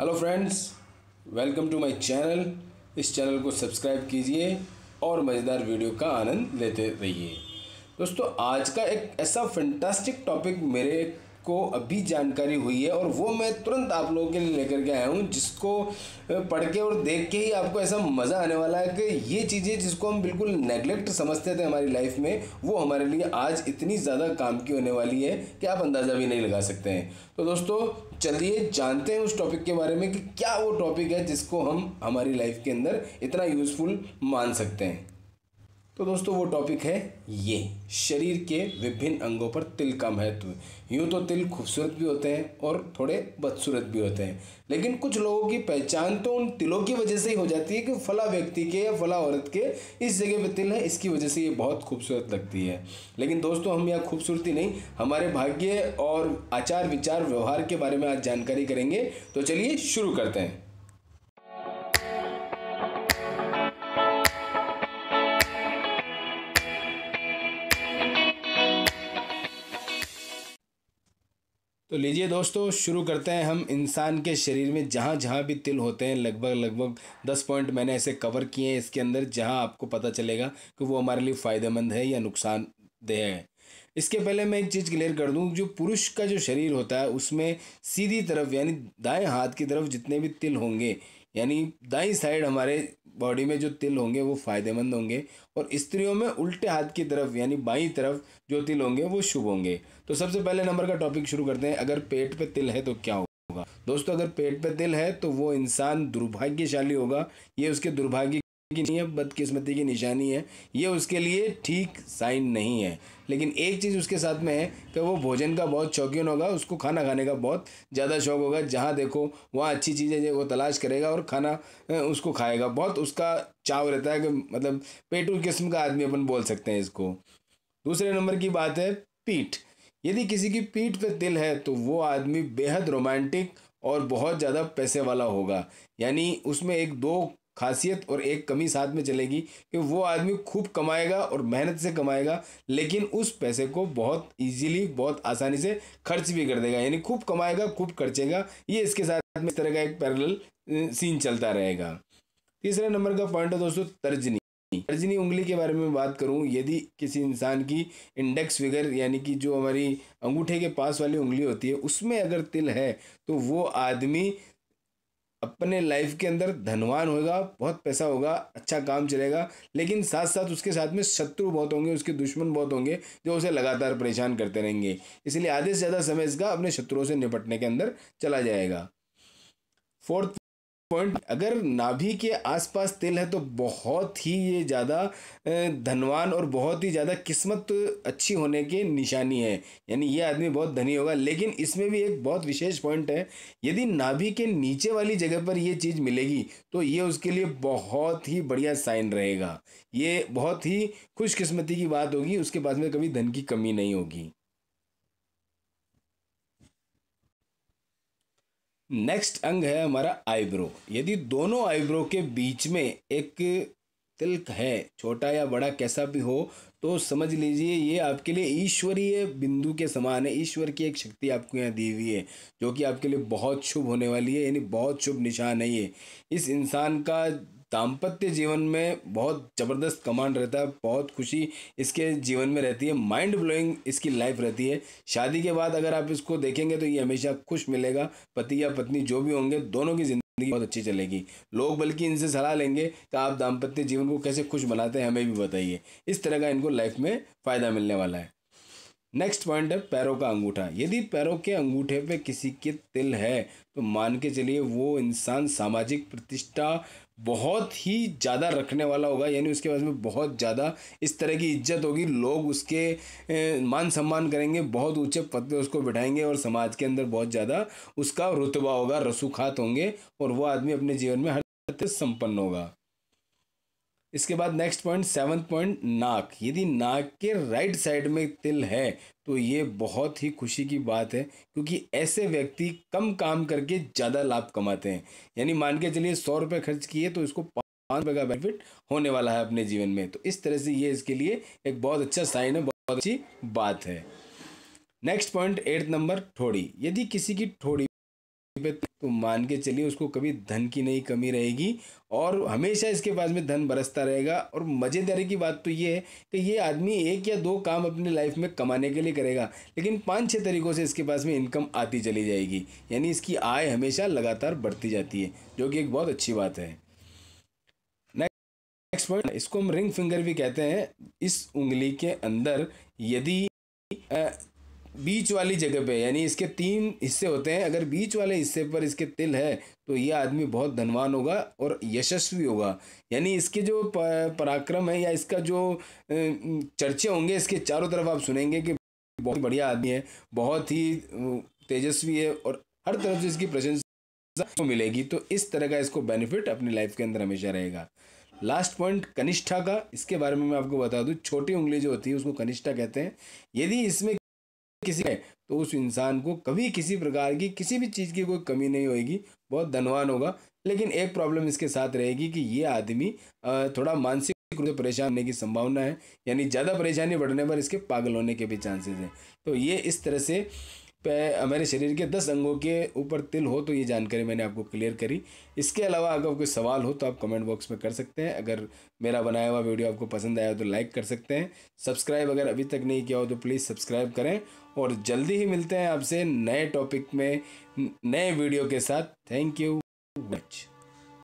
hello friends welcome to my channel इस channel को subscribe कीजिए और मज़ेदार वीडियो का आनंद लेते रहिए दोस्तों आज का एक ऐसा फैंटास्टिक टॉपिक मेरे को अभी जानकारी हुई है और वो मैं तुरंत आप लोगों के लिए लेकर के आया हूँ जिसको पढ़ के और देख के ही आपको ऐसा मज़ा आने वाला है कि ये चीज़ें जिसको हम बिल्कुल नेग्लेक्ट समझते थे हमारी लाइफ में वो हमारे लिए आज इतनी ज़्यादा काम की होने वाली है कि आप अंदाज़ा भी नहीं लगा सकते हैं तो दोस्तों चलिए जानते हैं उस टॉपिक के बारे में कि क्या वो टॉपिक है जिसको हम हमारी लाइफ के अंदर इतना यूज़फुल मान सकते हैं तो दोस्तों वो टॉपिक है ये शरीर के विभिन्न अंगों पर तिल का महत्व यूँ तो तिल खूबसूरत भी होते हैं और थोड़े बदसूरत भी होते हैं लेकिन कुछ लोगों की पहचान तो उन तिलों की वजह से ही हो जाती है कि फला व्यक्ति के या फला औरत के इस जगह पे तिल है इसकी वजह से ये बहुत खूबसूरत लगती है लेकिन दोस्तों हम यहाँ खूबसूरती नहीं हमारे भाग्य और आचार विचार व्यवहार के बारे में आज जानकारी करेंगे तो चलिए शुरू करते हैं तो लीजिए दोस्तों शुरू करते हैं हम इंसान के शरीर में जहाँ जहाँ भी तिल होते हैं लगभग लगभग दस पॉइंट मैंने ऐसे कवर किए हैं इसके अंदर जहाँ आपको पता चलेगा कि वो हमारे लिए फ़ायदेमंद है या नुकसानदेह है इसके पहले मैं एक चीज़ क्लियर कर दूँ जो पुरुष का जो शरीर होता है उसमें सीधी तरफ यानी दाएं हाथ की तरफ जितने भी तिल होंगे यानी दाई साइड हमारे बॉडी में जो तिल होंगे वो फायदेमंद होंगे और स्त्रियों में उल्टे हाथ की तरफ यानी बाई तरफ जो तिल होंगे वो शुभ होंगे तो सबसे पहले नंबर का टॉपिक शुरू करते हैं अगर पेट पे तिल है तो क्या होगा दोस्तों अगर पेट पे तिल है तो वो इंसान दुर्भाग्यशाली होगा ये उसके दुर्भाग्य की नहीं है बदकिस्मती की निशानी है ये उसके लिए ठीक साइन नहीं है लेकिन एक चीज़ उसके साथ में है कि वो भोजन का बहुत शौकीन होगा उसको खाना खाने का बहुत ज़्यादा शौक होगा जहाँ देखो वहाँ अच्छी चीज़ें वो तलाश करेगा और खाना उसको खाएगा बहुत उसका चाव रहता है कि मतलब पेटू किस्म का आदमी अपन बोल सकते हैं इसको दूसरे नंबर की बात है पीठ यदि किसी की पीठ पर दिल है तो वो आदमी बेहद रोमांटिक और बहुत ज़्यादा पैसे वाला होगा यानी उसमें एक दो खासियत और एक कमी साथ में चलेगी कि वो आदमी खूब कमाएगा और मेहनत से कमाएगा लेकिन उस पैसे को बहुत इजीली बहुत आसानी से खर्च भी कर देगा यानी खूब कमाएगा खूब खर्चेगा ये इसके साथ में इस तरह का एक पैरल सीन चलता रहेगा तीसरे नंबर का पॉइंट है दोस्तों तर्जनी तर्जनी उंगली के बारे में बात करूं यदि किसी इंसान की इंडेक्स फिगर यानी कि जो हमारी अंगूठे के पास वाली उंगली होती है उसमें अगर तिल है तो वो आदमी अपने लाइफ के अंदर धनवान होगा बहुत पैसा होगा अच्छा काम चलेगा लेकिन साथ साथ उसके साथ में शत्रु बहुत होंगे उसके दुश्मन बहुत होंगे जो उसे लगातार परेशान करते रहेंगे इसलिए आधे से ज़्यादा समय इसका अपने शत्रुओं से निपटने के अंदर चला जाएगा फोर्थ पॉइंट अगर नाभि के आसपास तिल है तो बहुत ही ये ज़्यादा धनवान और बहुत ही ज़्यादा किस्मत अच्छी होने की निशानी है यानी ये आदमी बहुत धनी होगा लेकिन इसमें भी एक बहुत विशेष पॉइंट है यदि नाभि के नीचे वाली जगह पर ये चीज़ मिलेगी तो ये उसके लिए बहुत ही बढ़िया साइन रहेगा ये बहुत ही खुशकिस्मती की बात होगी उसके बाद में कभी धन की कमी नहीं होगी नेक्स्ट अंग है हमारा आईब्रो यदि दोनों आईब्रो के बीच में एक तिलक है छोटा या बड़ा कैसा भी हो तो समझ लीजिए ये आपके लिए ईश्वरीय बिंदु के समान है ईश्वर की एक शक्ति आपको यहाँ दी हुई है जो कि आपके लिए बहुत शुभ होने वाली है यानी बहुत शुभ निशान है ये इस इंसान का दाम्पत्य जीवन में बहुत ज़बरदस्त कमांड रहता है बहुत खुशी इसके जीवन में रहती है माइंड ब्लोइंग इसकी लाइफ रहती है शादी के बाद अगर आप इसको देखेंगे तो ये हमेशा खुश मिलेगा पति या पत्नी जो भी होंगे दोनों की जिंदगी बहुत अच्छी चलेगी लोग बल्कि इनसे सलाह लेंगे कि आप दाम्पत्य जीवन को कैसे खुश बनाते हैं हमें भी बताइए इस तरह का इनको लाइफ में फ़ायदा मिलने वाला है नेक्स्ट पॉइंट है पैरों का अंगूठा यदि पैरों के अंगूठे पे किसी के तिल है तो मान के चलिए वो इंसान सामाजिक प्रतिष्ठा बहुत ही ज़्यादा रखने वाला होगा यानी उसके पास में बहुत ज़्यादा इस तरह की इज्जत होगी लोग उसके मान सम्मान करेंगे बहुत ऊंचे पद पे उसको बिठाएंगे और समाज के अंदर बहुत ज़्यादा उसका रुतबा होगा रसूखात होंगे और वह आदमी अपने जीवन में हर संपन्न होगा इसके बाद नेक्स्ट पॉइंट सेवन्थ पॉइंट नाक यदि नाक के राइट साइड में तिल है तो ये बहुत ही खुशी की बात है क्योंकि ऐसे व्यक्ति कम काम करके ज़्यादा लाभ कमाते हैं यानी मान के चलिए सौ रुपये खर्च किए तो इसको पाँच रुपये का बेनिफिट होने वाला है अपने जीवन में तो इस तरह से ये इसके लिए एक बहुत अच्छा साइन है बहुत अच्छी बात है नेक्स्ट पॉइंट एट नंबर ठोड़ी यदि किसी की ठोड़ी तो मान के चलिए उसको कभी धन की नहीं कमी रहेगी और हमेशा इसके पास में धन बरसता रहेगा और मज़ेदारी की बात तो ये है कि ये आदमी एक या दो काम अपनी लाइफ में कमाने के लिए करेगा लेकिन पाँच छः तरीक़ों से इसके पास में इनकम आती चली जाएगी यानी इसकी आय हमेशा लगातार बढ़ती जाती है जो कि एक बहुत अच्छी बात है नेक्स्ट पॉइंट इसको हम रिंग फिंगर भी कहते हैं इस उंगली के अंदर यदि बीच वाली जगह पे यानी इसके तीन हिस्से होते हैं अगर बीच वाले हिस्से पर इसके तिल है तो ये आदमी बहुत धनवान होगा और यशस्वी होगा यानी इसके जो पराक्रम है या इसका जो चर्चे होंगे इसके चारों तरफ आप सुनेंगे कि बहुत बढ़िया आदमी है बहुत ही तेजस्वी है और हर तरफ से इसकी प्रशंसा तो मिलेगी तो इस तरह का इसको बेनिफिट अपनी लाइफ के अंदर हमेशा रहेगा लास्ट पॉइंट कनिष्ठा का इसके बारे में मैं आपको बता दूँ छोटी उंगली जो होती है उसको कनिष्ठा कहते हैं यदि इसमें किसी है तो उस इंसान को कभी किसी प्रकार की किसी भी चीज़ की कोई कमी नहीं होगी बहुत धनवान होगा लेकिन एक प्रॉब्लम इसके साथ रहेगी कि ये आदमी थोड़ा मानसिक रूप से परेशान होने की संभावना है यानी ज़्यादा परेशानी बढ़ने पर इसके पागल होने के भी चांसेस हैं तो ये इस तरह से पे मेरे शरीर के दस अंगों के ऊपर तिल हो तो ये जानकारी मैंने आपको क्लियर करी इसके अलावा अगर कोई सवाल हो तो आप कमेंट बॉक्स में कर सकते हैं अगर मेरा बनाया हुआ वीडियो आपको पसंद आया हो तो लाइक कर सकते हैं सब्सक्राइब अगर अभी तक नहीं किया हो तो प्लीज़ सब्सक्राइब करें और जल्दी ही मिलते हैं आपसे नए टॉपिक में नए वीडियो के साथ थैंक यू मच